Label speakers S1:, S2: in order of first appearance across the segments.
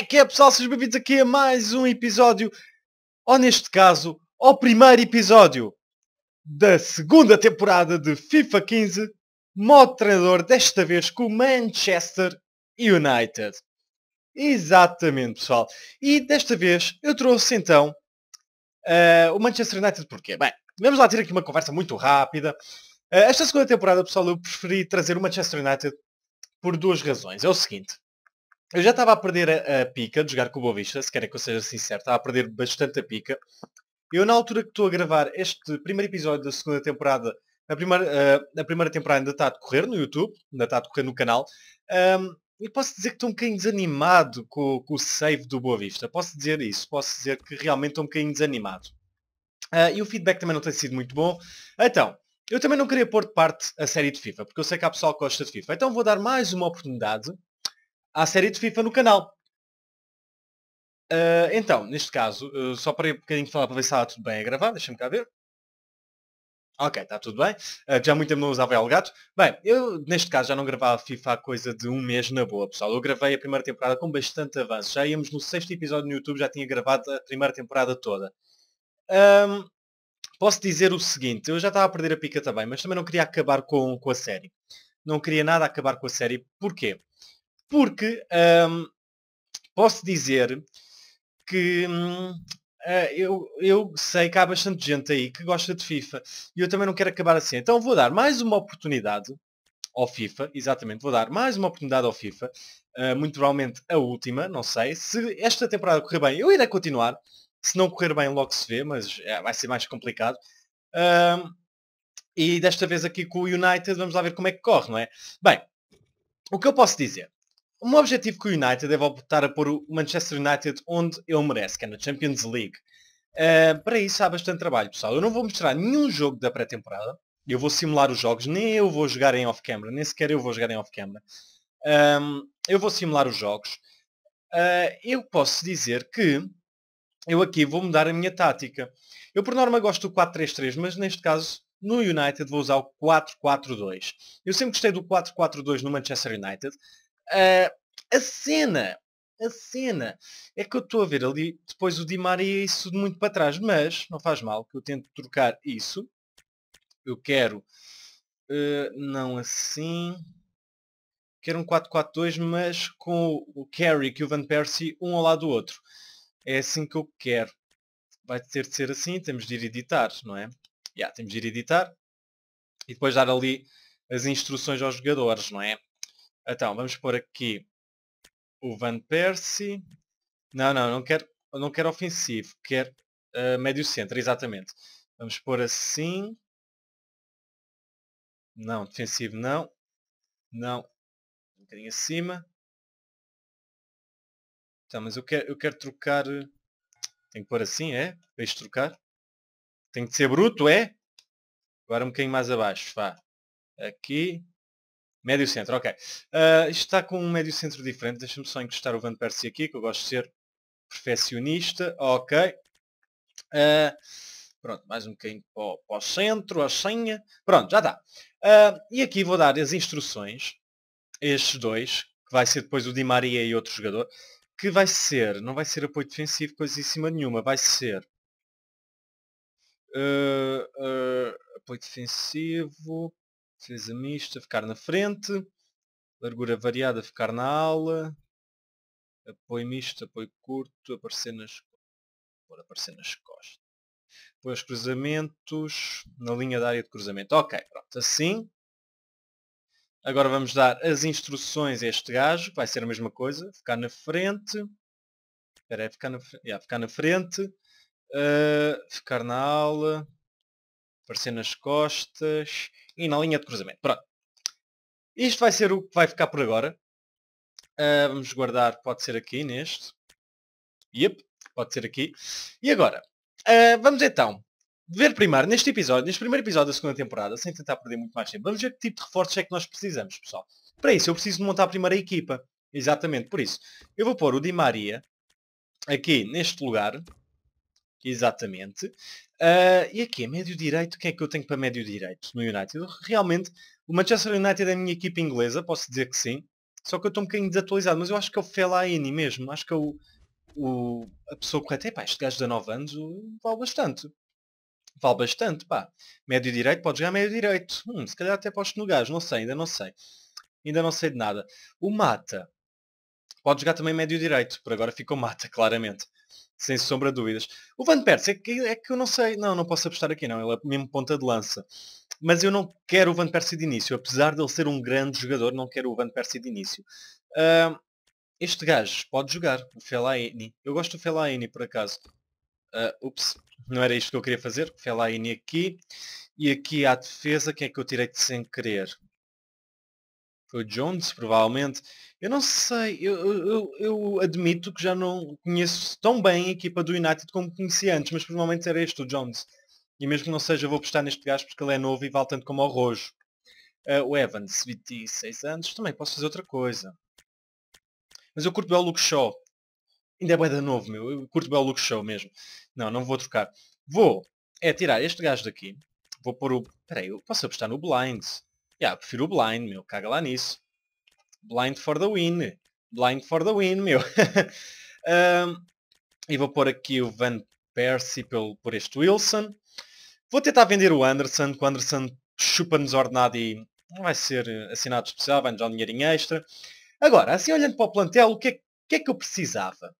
S1: é que é pessoal? Sejam bem-vindos aqui a mais um episódio, ou neste caso, ao primeiro episódio da segunda temporada de FIFA 15, modo treinador desta vez com o Manchester United. Exatamente pessoal. E desta vez eu trouxe então uh, o Manchester United porque Bem, vamos lá ter aqui uma conversa muito rápida. Uh, esta segunda temporada pessoal eu preferi trazer o Manchester United por duas razões. É o seguinte eu já estava a perder a, a, pica de jogar com o Boavista, se querem que eu seja sincero, estava a perder bastante a pica. Eu na altura que estou a gravar este primeiro episódio da segunda temporada, a primeira, uh, a primeira temporada ainda está a decorrer no YouTube, ainda está a decorrer no canal, um, e posso dizer que estou um bocadinho desanimado com, com, o save do Boa Vista. Posso dizer isso, posso dizer que realmente estou um bocadinho desanimado. Uh, e o feedback também não tem sido muito bom. Então, eu também não queria pôr de parte a série de FIFA, porque eu sei que há pessoal que gosta de FIFA. Então vou dar mais uma oportunidade à série de FIFA no canal. Uh, então, neste caso, uh, só para ir um bocadinho falar para ver se está tudo bem a gravar, deixa-me cá ver. Ok, está tudo bem. Uh, já há muito tempo não usava Elgato. Bem, eu neste caso já não gravava FIFA há coisa de um mês na boa, pessoal. Eu gravei a primeira temporada com bastante avanço. Já íamos no sexto episódio no YouTube, já tinha gravado a primeira temporada toda. Um, posso dizer o seguinte, eu já estava a perder a pica também, mas também não queria acabar com, com a série. Não queria nada acabar com a série. Porquê? porque um, posso dizer que um, Uh, eh, eu, eu, sei que há bastante gente aí que gosta de FIFA e eu também não quero acabar assim. Então vou dar mais uma oportunidade ao FIFA, exatamente, vou dar mais uma oportunidade ao FIFA, uh, muito provavelmente a última, não sei. Se esta temporada correr bem, eu irei continuar. Se não correr bem, logo se vê, mas é, vai ser mais complicado. Hum, e desta vez aqui com o United, vamos lá ver como é que corre, não é? Bem, o que eu posso dizer? O meu objetivo com o United é voltar a pôr o Manchester United onde ele merece, que é na Champions League. Uh, para isso há bastante trabalho, pessoal. Eu não vou mostrar nenhum jogo da pré-temporada. Eu vou simular os jogos. Nem eu vou jogar em off-camera. Nem sequer eu vou jogar em off-camera. Um, eu vou simular os jogos. Uh, eu posso dizer que eu aqui vou mudar a minha tática. Eu por norma gosto do 4-3-3, mas neste caso no United vou usar o 4-4-2. Eu sempre gostei do 4-4-2 no Manchester United. Uh, a cena, a cena, é que eu estou a ver ali, depois o Di Maria isso de muito para trás, mas não faz mal, que eu tento trocar isso. Eu quero, uh, não assim, quero um 4-4-2, mas com o Carrick e o Van Persie um ao lado do outro. É assim que eu quero. Vai ter de ser assim, temos de ir editar, não é? Yeah, temos de ir editar e depois dar ali as instruções aos jogadores, não é? Então, vamos pôr aqui o Van Persie. Não, não, não quero, não quero ofensivo, quero uh, médio centro, exatamente. Vamos pôr assim. Não, defensivo não. Não. Um bocadinho acima. Tá, mas eu quero, eu quero trocar. Eh, tenho que pôr assim, é? Deixa trocar. Tem que ser bruto, é? Agora um bocadinho mais abaixo, vá. Aqui. Médio centro, ok. Uh, isto está com um médio centro diferente. Deixa-me só encostar o Van Persie aqui, que eu gosto de ser perfeccionista. Ok. Uh, pronto, mais um bocadinho para o, para o centro, a senha. Pronto, já está. Uh, e aqui vou dar as instruções. Estes dois, que vai ser depois o Di Maria e outro jogador, que vai ser, não vai ser apoio defensivo, coisa em cima nenhuma, vai ser uh, apoio defensivo, Defesa mista, ficar na frente. Largura variada, ficar na ala. Apoio misto, apoio curto, aparecer nas, aparecer nas costas. Depois cruzamentos, na linha da área de cruzamento. Ok, pronto, assim. Agora vamos dar as instruções a este gajo, vai ser a mesma coisa. Ficar na frente. Espera aí, ficar na, yeah, ficar na frente. Uh, ficar na aula. Aparecer nas costas e na linha de cruzamento. Pronto. Isto vai ser o que vai ficar por agora. Uh, vamos guardar, pode ser aqui neste. Yep, pode ser aqui. E agora, uh, vamos então ver primeiro, neste episódio, neste primeiro episódio da segunda temporada, sem tentar perder muito mais tempo, vamos ver que tipo de reforços é que nós precisamos, pessoal. Para isso, eu preciso montar a primeira equipa. Exatamente, por isso. Eu vou pôr o Di Maria aqui neste lugar. Exatamente. Uh, e aqui, médio-direito, o que é que eu tenho para médio-direito no United? Realmente, o Manchester United é a minha equipa inglesa, posso dizer que sim. Só que eu estou um bocadinho desatualizado, mas eu acho que é o Fellaini mesmo. Acho que é o, o, a pessoa correta. É pá, este gajo de 9 anos vale bastante. Vale bastante, pá. Médio-direito, pode jogar médio-direito. Hum, se calhar até posto no gajo, não sei, ainda não sei. Ainda não sei de nada. O Mata. Pode jogar também médio-direito, por agora ficou Mata, claramente sem sombra de dúvidas. O Van Persie é que, é que eu não sei, não, não posso apostar aqui não, ele é mesmo ponta de lança. Mas eu não quero o Van Persie de início, apesar de ele ser um grande jogador, não quero o Van Persie de início. Uh, este gajo pode jogar, o Fellaini. Eu gosto do Fellaini, por acaso. Uh, ups, não era isto que eu queria fazer. Fellaini aqui. E aqui à defesa, quem é que eu tirei de sem querer? o Jones, provavelmente. Eu não sei, eu, eu, eu, admito que já não conheço tão bem a equipa do United como conhecia antes, mas provavelmente era este o Jones. E mesmo que não seja, vou apostar neste gajo porque ele é novo e vale tanto como ao rojo. Uh, o Evans, 26 anos, também posso fazer outra coisa. Mas eu curto bem o Luke Shaw. Ainda é bué da novo, meu. Eu curto bem o Luke Shaw mesmo. Não, não vou trocar. Vou é tirar este gajo daqui. Vou pôr o... Peraí, eu posso apostar no blinds Yeah, prefiro o blind, meu. Caga lá nisso. Blind for the win. Blind for the win, meu. um, e vou pôr aqui o Van Persie pelo, por este Wilson. Vou tentar vender o Anderson, que o Anderson chupa-nos ordenado e não vai ser eh, assinado especial, vai-nos dar um dinheirinho extra. Agora, assim olhando para o plantel, o que é, que é que eu precisava?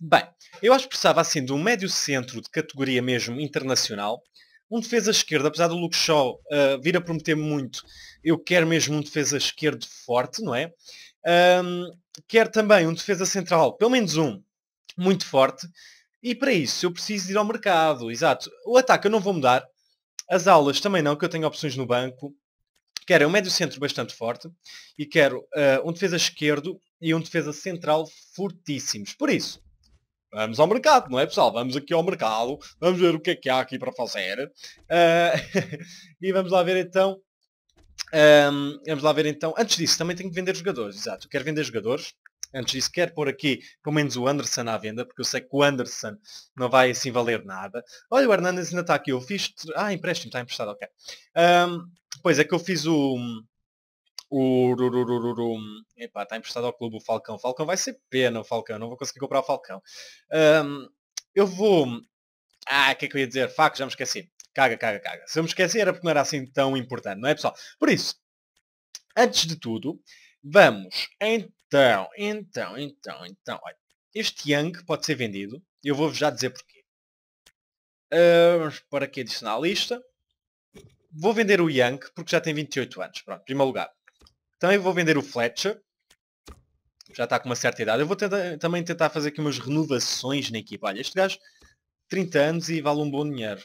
S1: Bem, eu acho que precisava assim de um médio centro de categoria mesmo internacional um defesa esquerdo, apesar do Luke Shaw uh, vir a prometer muito, eu quero mesmo um defesa esquerdo forte, não é? Um, quero também um defesa central, pelo menos um, muito forte. E para isso eu preciso ir ao mercado, exato. O ataque eu não vou mudar, as aulas também não, que eu tenho opções no banco. Quero um médio centro bastante forte e quero uh, um defesa esquerdo e um defesa central fortíssimos. Por isso, Vamos ao mercado, não é pessoal? Vamos aqui ao mercado, vamos ver o que é que há aqui para fazer. Uh, e vamos lá ver então. Um, vamos lá ver então. Antes disso, também tenho que vender jogadores, exato. Quero vender jogadores. Antes disso, quero pôr aqui pelo menos o Anderson à venda, porque eu sei que o Anderson não vai assim valer nada. Olha, o Hernandes ainda está aqui. Eu fiz. Ah, empréstimo, está emprestado, ok. Um, pois é que eu fiz o o Epá, está emprestado ao clube o Falcão. Falcão vai ser pena o Falcão. Não vou conseguir comprar o Falcão. Um, eu vou. Ah, o que é que eu ia dizer? Faco, já me esqueci. Caga, caga, caga. Se eu me esqueci era é porque não era assim tão importante, não é pessoal? Por isso, antes de tudo, vamos. Então, então, então, então. Olha, este Yang pode ser vendido. Eu vou-vos já dizer porquê. Uh, vamos para aqui adicionar a lista. Vou vender o Yang porque já tem 28 anos. Pronto, primeiro lugar. Também vou vender o Fletcher. Já está com uma certa idade. Eu vou tentar, também tentar fazer aqui umas renovações na equipa. Olha, este gajo 30 anos e vale um bom dinheiro.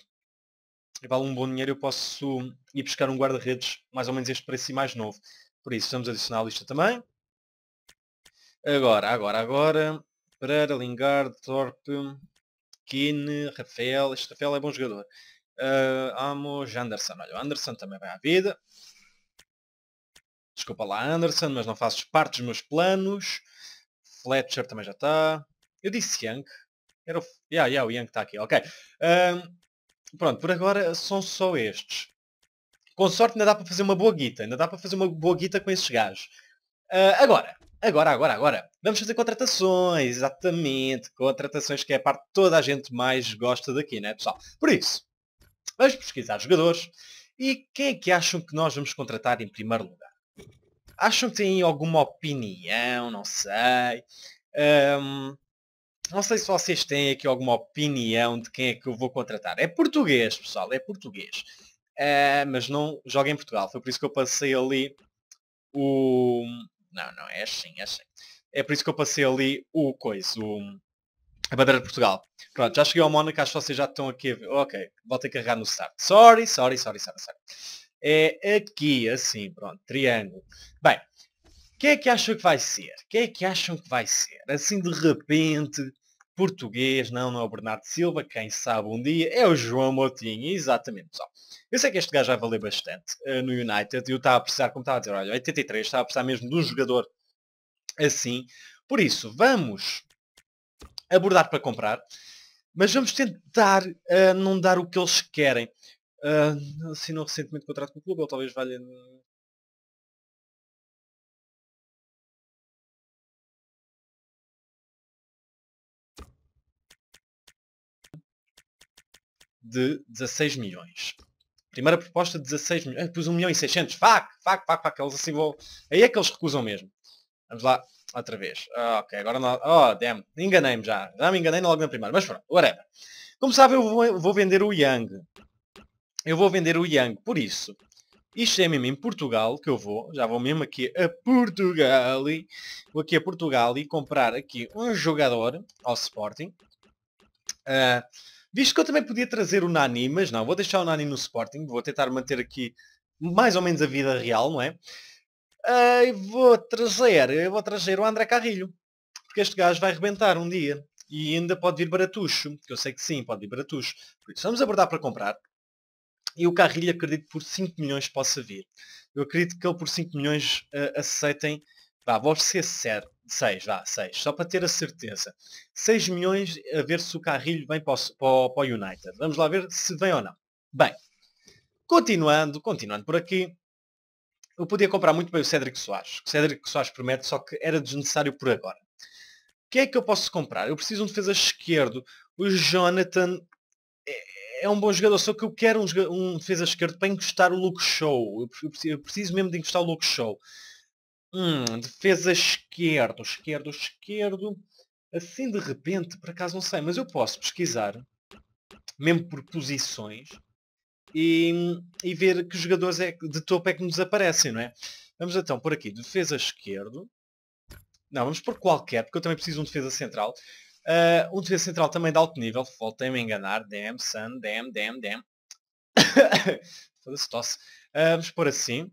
S1: E vale um bom dinheiro, eu posso ir buscar um guarda-redes mais ou menos este preço si mais novo. Por isso, vamos adicionar a lista também. Agora, agora, agora. Pereira, Lingard, Thorpe, Kine, Rafael. Este Rafael é bom jogador. Uh, Amos, Anderson. Olha, o Anderson também vai à vida desculpa lá, Anderson, mas não fazes parte dos meus planos. Fletcher também já está. Eu disse Young. Era o... Yeah, yeah, o Young está aqui, ok. Um, pronto, por agora são só estes. Com sorte ainda dá para fazer uma boa guita. Ainda dá para fazer uma boa guita com esses gajos. Uh, agora, agora, agora, agora. Vamos fazer contratações, exatamente. Contratações que é a parte que toda a gente mais gosta daqui, né pessoal? Por isso, vamos pesquisar jogadores. E quem é que acham que nós vamos contratar em primeiro lugar? acham que têm alguma opinião, não sei. Um, não sei se vocês têm aqui alguma opinião de quem é que eu vou contratar. É português, pessoal, é português. Uh, mas não joga em Portugal. Foi por isso que eu passei ali o. Não, não, é assim, é assim. É por isso que eu passei ali o coisa, o... a bandeira de Portugal. Pronto, já cheguei ao Mónaco, acho que vocês já estão aqui a ver. Ok, volta a carregar no start. Sorry, sorry, sorry, sorry, sorry é aqui, assim, pronto, triângulo. Bem, quem é que acham que vai ser? Quem é que acham que vai ser? Assim, de repente, português, não, não é o Bernardo Silva, quem sabe um dia, é o João Motinho, exatamente, pessoal. Eu sei que este gajo vai valer bastante uh, no United, eu estava a precisar, como estava a dizer, olha, 83, estava a precisar mesmo de um jogador assim. Por isso, vamos abordar para comprar, mas vamos tentar uh, não dar o que eles querem. Uh, assinou recentemente contrato com o clube, ele talvez valha de 16 milhões. Primeira proposta de 16 milhões. Ah, pus 1 milhão e 600. Fac, fac, fac, fac. Eles assim vão... Aí é que eles recusam mesmo. Vamos lá, outra vez. Ah, ok, agora não... Oh, damn. Enganei-me já. Já me enganei logo na primeira. Mas pronto, whatever. Como sabem, eu vou, vou vender o Yang eu vou vender o Yang. Por isso, isto é mesmo em Portugal que eu vou. Já vou mesmo aqui a Portugal. E, vou aqui a Portugal e comprar aqui um jogador ao Sporting. Uh, visto que eu também podia trazer o Nani, mas não, vou deixar o Nani no Sporting. Vou tentar manter aqui mais ou menos a vida real, não é? Uh, vou trazer, eu vou trazer o André Carrilho. Porque este gajo vai rebentar um dia. E ainda pode vir Baratuxo, que eu sei que sim, pode vir Baratuxo. Por isso, vamos abordar para comprar e o Carrilho acredito por 5 milhões possa vir. Eu acredito que ele por 5 milhões uh, aceitem, vá, vou ser 6, vá, 6, só para ter a certeza. 6 milhões a ver se o Carrilho vem para o, para o United. Vamos lá ver se vem ou não. Bem, continuando, continuando por aqui, eu podia comprar muito bem o Cédric Soares. O Cédric Soares promete, só que era desnecessário por agora. O que é que eu posso comprar? Eu preciso de um defesa esquerdo. O Jonathan é, é, um bom jogador, só que eu quero um, um defesa esquerdo para encostar o Luke Show. Eu, preciso, eu preciso mesmo de encostar o Luke Show. Hum, defesa esquerdo, esquerdo, esquerdo. Assim de repente, por acaso não sei, mas eu posso pesquisar, mesmo por posições, e, e ver que jogadores é, de topo é que nos aparecem, não é? Vamos então por aqui, defesa esquerdo. Não, vamos por qualquer, porque eu também preciso de um defesa central. Uh, um defesa central também de alto nível, voltei-me a enganar, damn, Sun, damn, damn, damn. Foda-se tosse. Uh, vamos pôr assim.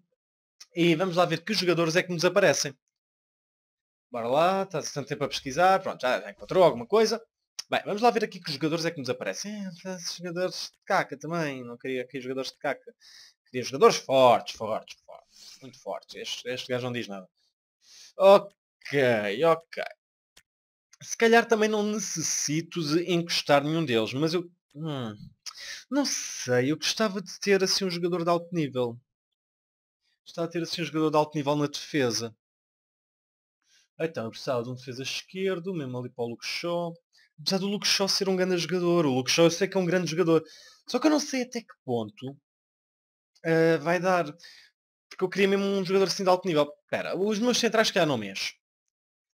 S1: E vamos lá ver que jogadores é que nos aparecem. Bora lá, está tanto tempo a pesquisar, pronto, já encontrou alguma coisa. Bem, vamos lá ver aqui que jogadores é que nos aparecem. Eh, tá, jogadores de caca também, não queria aqui jogadores de caca. Queria jogadores fortes, fortes, fortes, muito fortes. Este, este gajo não diz nada. Ok, ok. Se calhar também não necessito de encostar nenhum deles, mas eu. Hum, não sei, eu gostava de ter assim um jogador de alto nível. Gostava de ter assim um jogador de alto nível na defesa. Então, eu precisava de um defesa esquerdo, mesmo ali para o Luke Shaw. Apesar do Luke Shaw ser um grande jogador, o Luke Shaw eu sei que é um grande jogador. Só que eu não sei até que ponto uh, vai dar. Porque eu queria mesmo um jogador assim de alto nível. Espera, os meus centrais que já não mexo.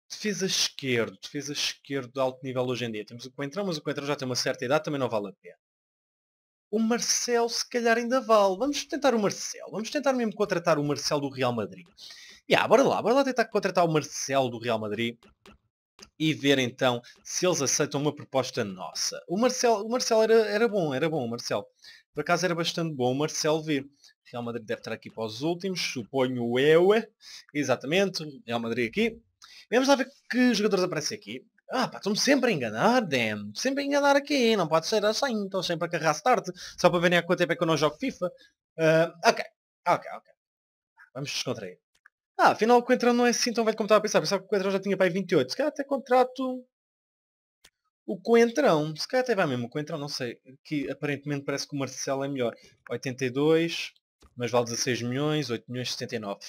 S1: Defesa esquerdo, defesa esquerdo de alto nível hoje em dia. Temos o Coentrão, mas o Coentrão já tem uma certa idade, também não vale a pena. O Marcel se calhar ainda vale. Vamos tentar o Marcel. Vamos tentar mesmo contratar o Marcel do Real Madrid. E yeah, bora lá, bora lá tentar contratar o Marcel do Real Madrid e ver então se eles aceitam uma proposta nossa. O Marcel, o Marcel era, era bom, era bom o Marcel. Por acaso era bastante bom o Marcel vir. Real Madrid deve estar aqui para os últimos, suponho eu. Exatamente, Real Madrid aqui. Vamos lá ver que jogadores aparecem aqui. Ah, pá, estão-me sempre a enganar, Dan. Sempre a enganar aqui. Não pode ser assim. Estou sempre a carregar start. Só para verem há quanto tempo é que eu não jogo FIFA. Uh, ok. Ok, ok. Vamos descontrair. Ah, afinal o Coentrão não é assim tão velho como estava a pensar. Pensava que o Coentrão já tinha para aí 28. Se calhar até contrato o Coentrão. Se calhar até vai mesmo o Coentrão, não sei. Que aparentemente parece que o Marcelo é melhor. 82, mas vale 16 milhões, 8 milhões 79.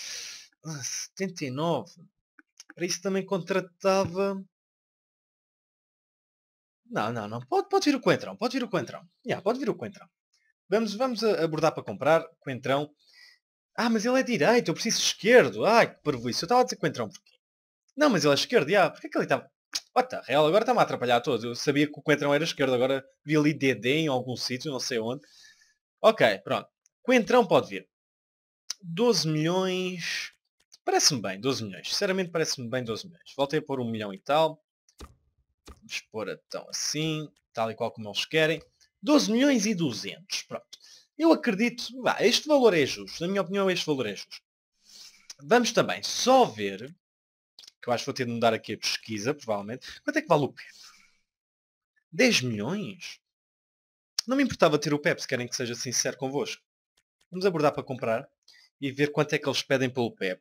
S1: Ah, 79? para isso também contratava. Não, não, não. Pode, pode vir o Coentrão. Pode vir o Coentrão. Yeah, pode vir o Coentrão. Vamos, vamos abordar para comprar. Coentrão. Ah, mas ele é direito. Eu preciso de esquerdo. Ai, que isso Eu estava a dizer Coentrão porquê? Não, mas ele é esquerdo. Yeah. é que ele estava... What the hell? Agora está-me a atrapalhar todo. Eu sabia que o Coentrão era esquerdo. Agora vi ali DD em algum sítio. Não sei onde. Ok, pronto. Coentrão pode vir. 12 milhões... Parece-me bem, 12 milhões. Sinceramente parece-me bem 12 milhões. Voltei a pôr um milhão e tal. Vamos pôr então assim, tal e qual como eles querem. 12 milhões e 200, pronto. Eu acredito, bah, este valor é justo, na minha opinião este valor é justo. Vamos também só ver, que eu acho que vou ter de mudar aqui a pesquisa, provavelmente, quanto é que vale o PEP? 10 milhões? Não me importava ter o PEP, se querem que seja sincero convosco. Vamos abordar para comprar e ver quanto é que eles pedem pelo PEP.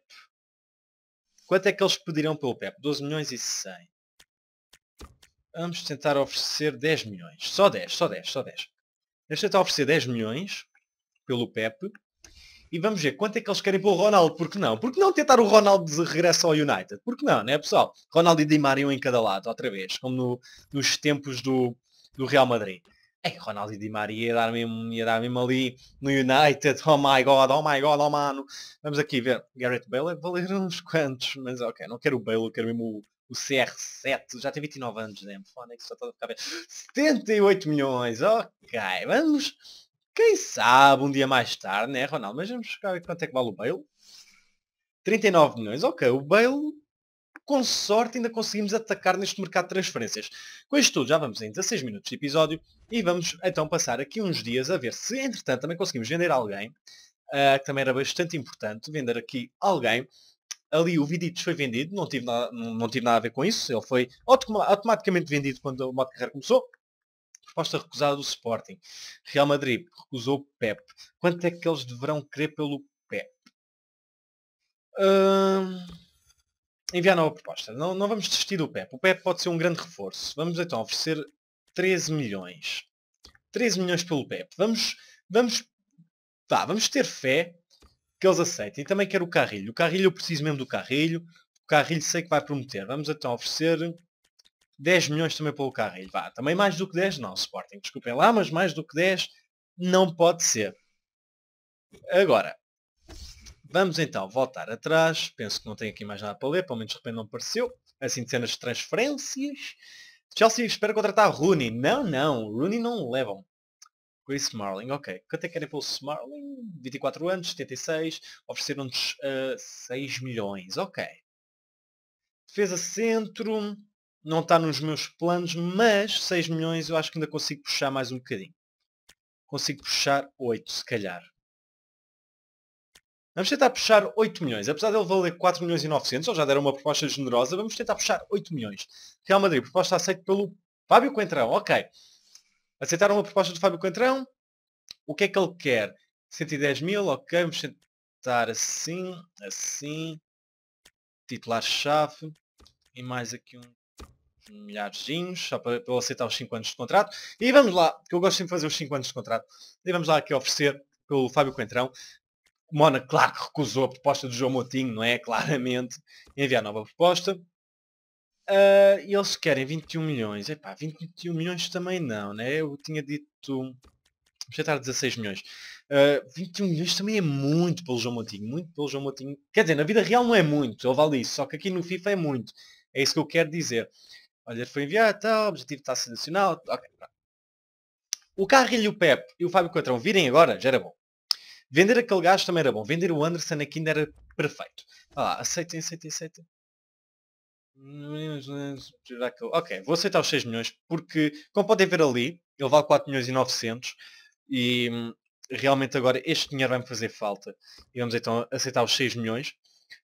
S1: Quanto é que eles pedirão pelo Pep? 12 milhões e 100. Vamos tentar oferecer 10 milhões. Só 10, só 10, só 10. Vamos tentar oferecer 10 milhões pelo Pep. E vamos ver quanto é que eles querem pelo Ronaldo. Por que não? Por que não tentar o Ronaldo de regresso ao United? Por que não, né pessoal? Ronaldo e Di Maria um em cada lado, outra vez. Como no, nos tempos do, do Real Madrid. É que Ronaldo e Di Maria ia dar, mesmo, ia dar mesmo ali no United. Oh my god, oh my god, oh mano. Vamos aqui ver. Garrett Bale é valer uns quantos, mas ok, não quero o Bale, eu quero mesmo o, o CR7. Já tem 29 anos, né? Fonex, é só tá a ficar 78 milhões, ok. Vamos, quem sabe, um dia mais tarde, né, Ronaldo? Mas vamos ver quanto é que vale o Bale. 39 milhões, ok. O Bale com sorte ainda conseguimos atacar neste mercado de transferências. Com isto tudo, já vamos em 16 minutos de episódio e vamos então passar aqui uns dias a ver se entretanto também conseguimos vender alguém, uh, que também era bastante importante, vender aqui alguém. Ali o Viditos foi vendido, não tive, nada, não tive nada a ver com isso, ele foi autom automaticamente vendido quando o modo carreira começou, proposta recusada do Sporting. Real Madrid recusou Pep. Quanto é que eles deverão querer pelo Pep? Hum, enviar nova proposta. Não, não vamos desistir do PEP. O PEP pode ser um grande reforço. Vamos então oferecer 13 milhões. 13 milhões pelo PEP. Vamos, vamos, tá, vamos ter fé que eles aceitem. E também quero o Carrilho. O Carrilho eu preciso mesmo do Carrilho. O Carrilho sei que vai prometer. Vamos então oferecer 10 milhões também pelo Carrilho. Vá, também mais do que 10 não, Sporting. Desculpem lá, mas mais do que 10 não pode ser. Agora, Vamos então voltar atrás. Penso que não tenho aqui mais nada para ler, pelo menos de repente não apareceu. Assim de cenas de transferências. Chelsea espera contratar Rooney. Não, não. Rooney não levam. Chris Smarling, ok. Quanto é que era o Smarling? 24 anos, 76. Ofereceram-nos uh, eh, 6 milhões, ok. Defesa centro. Não está nos meus planos, mas 6 milhões eu acho que ainda consigo puxar mais um bocadinho. Consigo puxar 8, se calhar. Vamos tentar puxar 8 milhões. Apesar dele valer 4 milhões e 900, ou já deram uma proposta generosa, vamos tentar puxar 8 milhões. Real Madrid, proposta aceita pelo Fábio Coentrão. Ok. Aceitaram a proposta do Fábio Coentrão. O que é que ele quer? 110 mil, ok. Vamos tentar assim, assim. Titular-chave. E mais aqui um milharzinhos, só para, para aceitar os 5 anos de contrato. E vamos lá, que eu gosto sempre de fazer os 5 anos de contrato. E vamos lá aqui oferecer pelo Fábio Coentrão. Mónaco, claro que recusou a proposta do João Moutinho, não é? Claramente. Enviar nova proposta. Uh, eles querem 21 milhões. Epá, 21 milhões também não, né? Eu tinha dito... Já está 16 milhões. Uh, ah, 21 milhões também é muito pelo João Moutinho. Muito pelo João Moutinho. Quer dizer, na vida real não é muito. Eu vale isso. Só que aqui no FIFA é muito. É isso que eu quero dizer. Olha, foi enviado, tal. Tá, objetivo está selecionado. Okay, O Carrilho, o Pep e o Fábio Cotrão virem agora já era bom. Vender aquele gajo também era bom. Vender o Anderson aqui é ainda era perfeito. Ah, aceitem, aceitem, aceitem. Ok, vou aceitar os 6 milhões porque, como podem ver ali, ele vale 4 milhões e 900 e hum, realmente agora este dinheiro vai-me fazer falta. E vamos então aceitar os 6 milhões.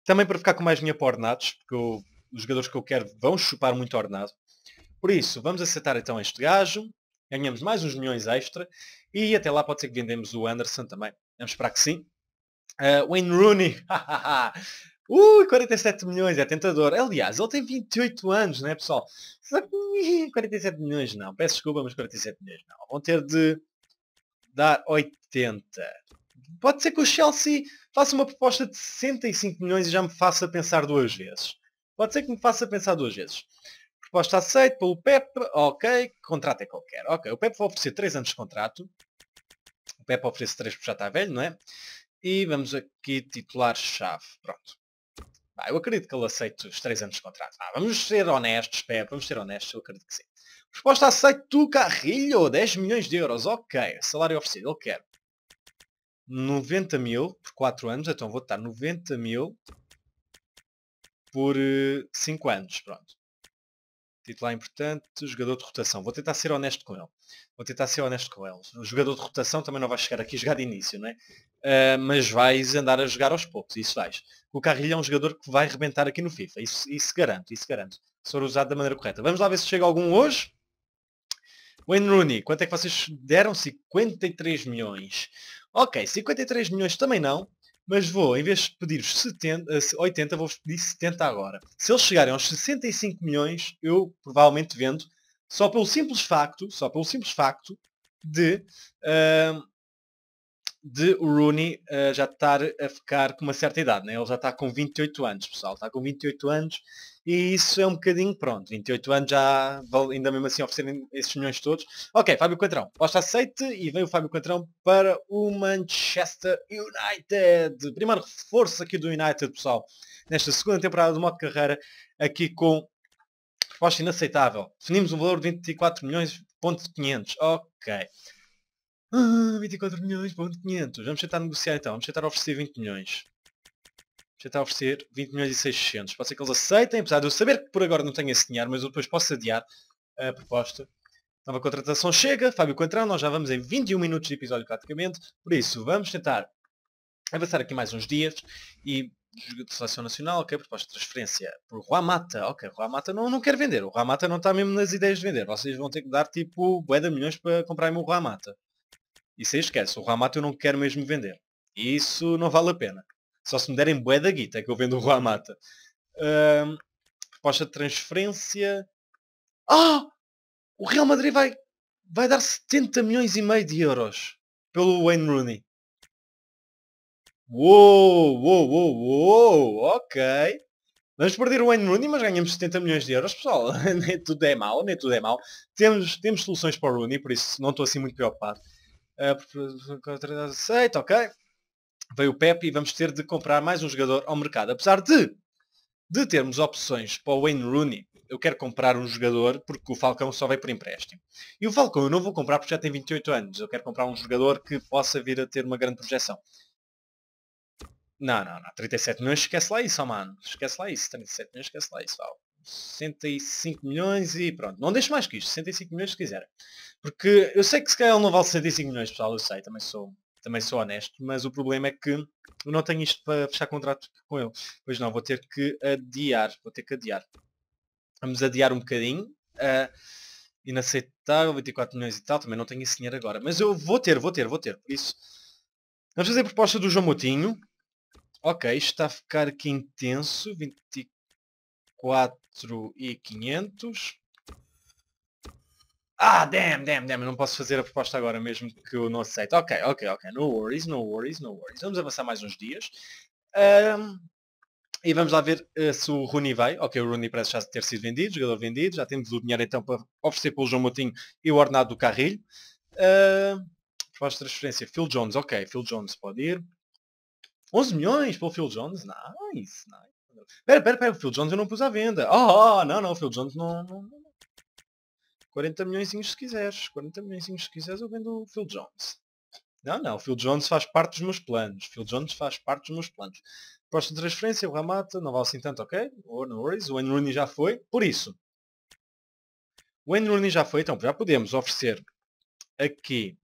S1: Também para ficar com mais dinheiro para ordenados, porque eu, os jogadores que eu quero vão chupar muito ordenado. Por isso, vamos aceitar então este gajo, ganhamos mais uns milhões extra e até lá pode ser que vendemos o Anderson também. Vamos esperar que sim. Uh, Wayne Rooney. Ui, 47 milhões, é tentador. Aliás, ele tem 28 anos, não é pessoal? 47 milhões não, peço desculpa, mas 47 milhões não. Vão ter de dar 80. Pode ser que o Chelsea faça uma proposta de 65 milhões e já me faça pensar duas vezes. Pode ser que me faça pensar duas vezes. Proposta aceita pelo Pep, ok, contrato é qualquer. Ok, o Pep vai oferecer 3 anos de contrato, Pepe oferece 3 porque já está velho, não é? E vamos aqui titular-chave. Pronto. Ah, eu acredito que ele aceite os 3 anos de contrato. Ah, vamos ser honestos, Pepe, vamos ser honestos, eu acredito que sim. Resposta aceito, Carrilho, 10 milhões de euros, ok. Salário oferecido, Eu quero. 90 mil por 4 anos, então vou estar 90 mil por 5 eh, anos, pronto titular importante, jogador de rotação. Vou tentar ser honesto com ele. Vou tentar ser honesto com ele. O jogador de rotação também não vai chegar aqui a jogar de início, não é? Uh, mas vais andar a jogar aos poucos, isso vais. O Carrilho é um jogador que vai rebentar aqui no FIFA, isso, isso garanto, isso garanto. Se for usado da maneira correta. Vamos lá ver se chega algum hoje. Wayne Rooney, quanto é que vocês deram? 53 milhões. Ok, 53 milhões também não mas vou, em vez de pedir-vos 80, eh, vou-vos pedir 70 agora. Se eles chegarem aos 65 milhões, eu provavelmente vendo, só pelo simples facto, só pelo simples facto de uh, de o Rooney uh, já estar a ficar com uma certa idade, né? ele já está com 28 anos, pessoal, está com 28 anos e isso é um bocadinho, pronto, 28 anos já, vale ainda mesmo assim oferecerem esses milhões todos. Ok, Fábio Coentrão, posta aceite e vem o Fábio Coentrão para o Manchester United. Primeiro reforço aqui do United, pessoal, nesta segunda temporada do modo carreira, aqui com proposta inaceitável. Definimos um valor de 24 milhões, ponto 500, ok. Ah, 24 milhões, ponto 500. Vamos tentar negociar então. Vamos tentar oferecer 20 milhões. Vamos tentar oferecer 20 milhões e 600. Pode ser que eles aceitem, apesar de eu saber que por agora não tenho esse dinheiro, mas eu depois posso adiar a proposta. Nova contratação chega. Fábio Coentrão, nós já vamos em 21 minutos de episódio praticamente. Por isso, vamos tentar avançar aqui mais uns dias e de seleção nacional, ok, proposta de transferência por Juan Mata, ok, Juan Mata não, não quer vender, o Juan Mata não está mesmo nas ideias de vender, vocês vão ter que dar tipo bué milhões para comprar-me o Juan Mata. Isso aí esquece. O Ramato eu não quero mesmo vender. isso não vale a pena. Só se me derem bué da guita que eu vendo o Ramata. Um, proposta de transferência. Ah! O Real Madrid vai, vai dar 70 milhões e meio de euros pelo Wayne Rooney. Uou, uou, uou, uou, ok. Vamos perder o Wayne Rooney, mas ganhamos 70 milhões de euros, pessoal. nem tudo é mau, nem tudo é mau. Temos, temos soluções para o Rooney, por isso não estou assim muito preocupado aceita, ok. Veio o Pepe e vamos ter de comprar mais um jogador ao mercado. Apesar de, de termos opções para o Wayne Rooney, eu quero comprar um jogador porque o Falcão só veio por empréstimo. E o Falcão eu não vou comprar porque já tem 28 anos. Eu quero comprar um jogador que possa vir a ter uma grande projeção. Não, não, não. 37 milhões, esquece lá isso, oh, mano. Esquece lá isso. 37 milhões, esquece lá isso. Oh. 65 milhões e pronto. Não deixo mais que isto, 65 milhões se quiser. Porque eu sei que se calhar ele não vale 65 milhões, pessoal, eu sei, também sou, também sou honesto, mas o problema é que eu não tenho isto para fechar contrato com ele. Pois não, vou ter que adiar, vou ter que adiar. Vamos adiar um bocadinho. Uh, inaceitável, 24 milhões e tal, também não tenho esse dinheiro agora. Mas eu vou ter, vou ter, vou ter, por isso. Vamos fazer a proposta do João Moutinho. Ok, está a ficar aqui intenso. 4 e 500. Ah, damn, damn, damn, eu não posso fazer a proposta agora mesmo que eu não aceito. Ok, ok, ok, no worries, no worries, no worries. Vamos avançar mais uns dias. Um, e vamos lá ver uh, se o Rooney vai. Ok, o Rooney parece já ter sido vendido, jogador vendido. Já temos o dinheiro então para oferecer pelo João Moutinho e o ordenado do Carrilho. Uh, proposta de transferência, Phil Jones, ok, Phil Jones pode ir. 11 milhões pelo Phil Jones, nice, nice. Pera, pera, pera, o Phil Jones eu não pus à venda. Oh, oh não, não, o Phil Jones não, não, não. 40 milhões se quiseres. 40 milhões se quiseres eu vendo o Phil Jones. Não, não, o Phil Jones faz parte dos meus planos. O Phil Jones faz parte dos meus planos. Posto de transferência, o Ramata, não vale assim tanto, ok? Or, oh, no worries, o Wayne Rooney já foi. Por isso, o Wayne Rooney já foi, então já podemos oferecer aqui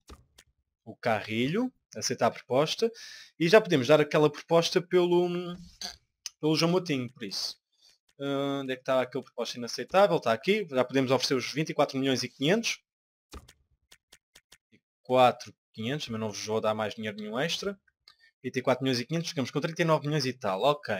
S1: o carrilho, aceitar a proposta, e já podemos dar aquela proposta pelo hum, pelo João Moutinho, por isso. Uh, onde é que está aquele proposta inaceitável? Está aqui. Já podemos oferecer os 24 milhões e 500. 4 500, mas não vos vou dar mais dinheiro nenhum extra. 24 milhões e 500, ficamos com 39 milhões e tal, ok.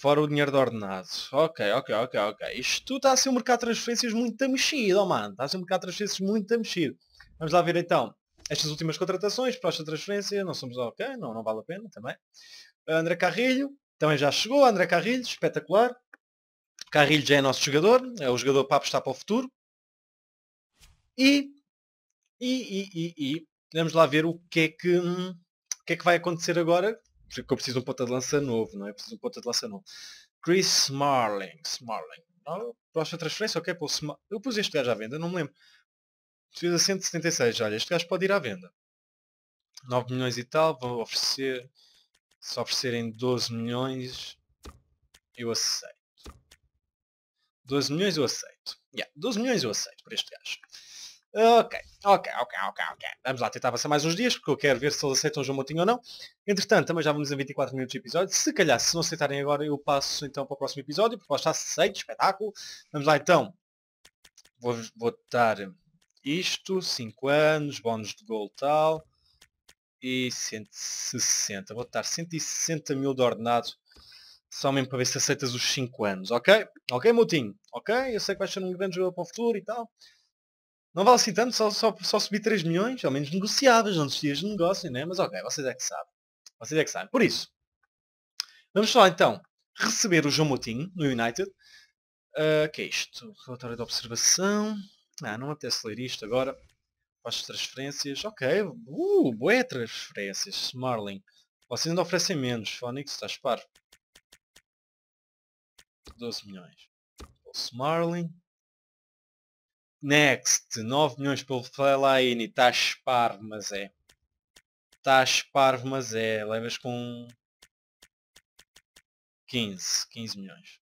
S1: Fora o dinheiro do ordenado. Ok, ok, ok, ok. Isto está a ser um mercado de transferências muito mexido, oh mano. Está a ser um mercado de transferências muito mexido. Vamos lá ver então. Estas últimas contratações, próxima transferência, não somos ok, não, não vale a pena também. Ah, André Carrilho, também então, já chegou, André Carrilho, espetacular. Carrilho já é nosso jogador, é o jogador para apostar para o futuro. E, e, e, e, e vamos lá ver o que é que, hum, o que, é que vai acontecer agora. Porque eu preciso de um ponta de lança novo, não é? preciso de um ponta de lança novo. Chris Marling. Smarling. próxima transferência, ok? Pô, eu pus este gajo à venda, não me lembro. Precisa 176, olha, este gajo pode ir à venda. 9 milhões e tal, vou oferecer se oferecerem 12 milhões, eu aceito. 12 milhões eu aceito. Yeah, 12 milhões eu aceito por este gajo. Ok, ok, ok, ok, ok. Vamos lá tentar passar mais uns dias, porque eu quero ver se eles aceitam o João Moutinho ou não. Entretanto, também já vamos a 24 minutos de episódio. Se calhar, se não aceitarem agora, eu passo então para o próximo episódio, porque posso estar aceito, espetáculo. Vamos lá então. Vou, botar isto, 5 anos, bónus de gol tal e 160. Vou estar 160 mil de ordenado. Só mesmo para ver se aceitas os 5 anos, ok? Ok, Moutinho? Ok? Eu sei que vais ser um grande jogador para o futuro e tal. Não vale assim tanto, só, só, só subir 3 milhões, ao menos negociáveis, não desistias de negócio, né? Mas ok, vocês é que sabem. Vocês é que sabem. Por isso, vamos lá então receber o João Moutinho no United. Uh, que é isto? Relatório de observação. Ah, não apetece ler isto agora as transferências. Ok, uh, boa transferências, Marlin. Vocês ainda oferecem menos, Phoenix, estás par. 12 milhões. Bolso Marlin. Next, 9 milhões pelo Fellaini, estás par, mas é. Estás par, mas é. Levas com 15, 15 milhões.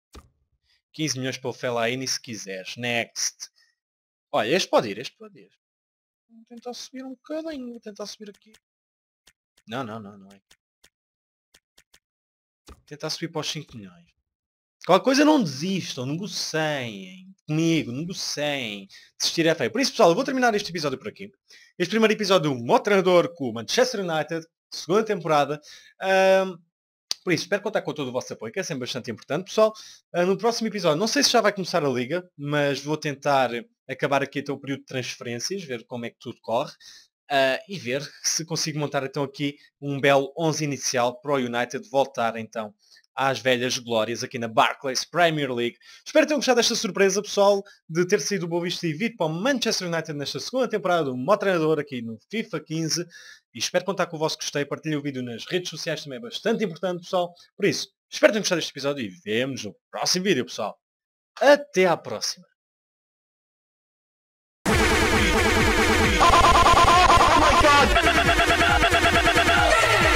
S1: 15 milhões pelo Fellaini se quiseres. Next. Olha, este pode ir, este pode ir. Vou tentar subir um bocadinho. Vou tentar subir aqui. Não, não, não, não é. Vou tentar subir para os 5 milhões. Qualquer coisa não desistam, negociem comigo, negociem. Desistir é feio. Por isso, pessoal, eu vou terminar este episódio por aqui. Este primeiro episódio do Mó Treinador com o Manchester United, segunda temporada. Um, por isso, espero contar com todo o vosso apoio, que é sempre bastante importante. Pessoal, ah, no próximo episódio, não sei se já vai começar a liga, mas vou tentar acabar aqui então o período de transferências, ver como é que tudo corre uh, e ver se consigo montar então aqui um belo 11 inicial para o United voltar então às velhas glórias aqui na Barclays Premier League. Espero que tenham gostado desta surpresa, pessoal, de ter sido o Boa e vir para o Manchester United nesta segunda temporada o Mó Treinador aqui no FIFA 15. E espero contar com o vosso gostei, partilhem o vídeo nas redes sociais também é bastante importante, pessoal. Por isso, espero que tenham gostado deste episódio e vemos no próximo vídeo, pessoal. Até à próxima! Oh my god!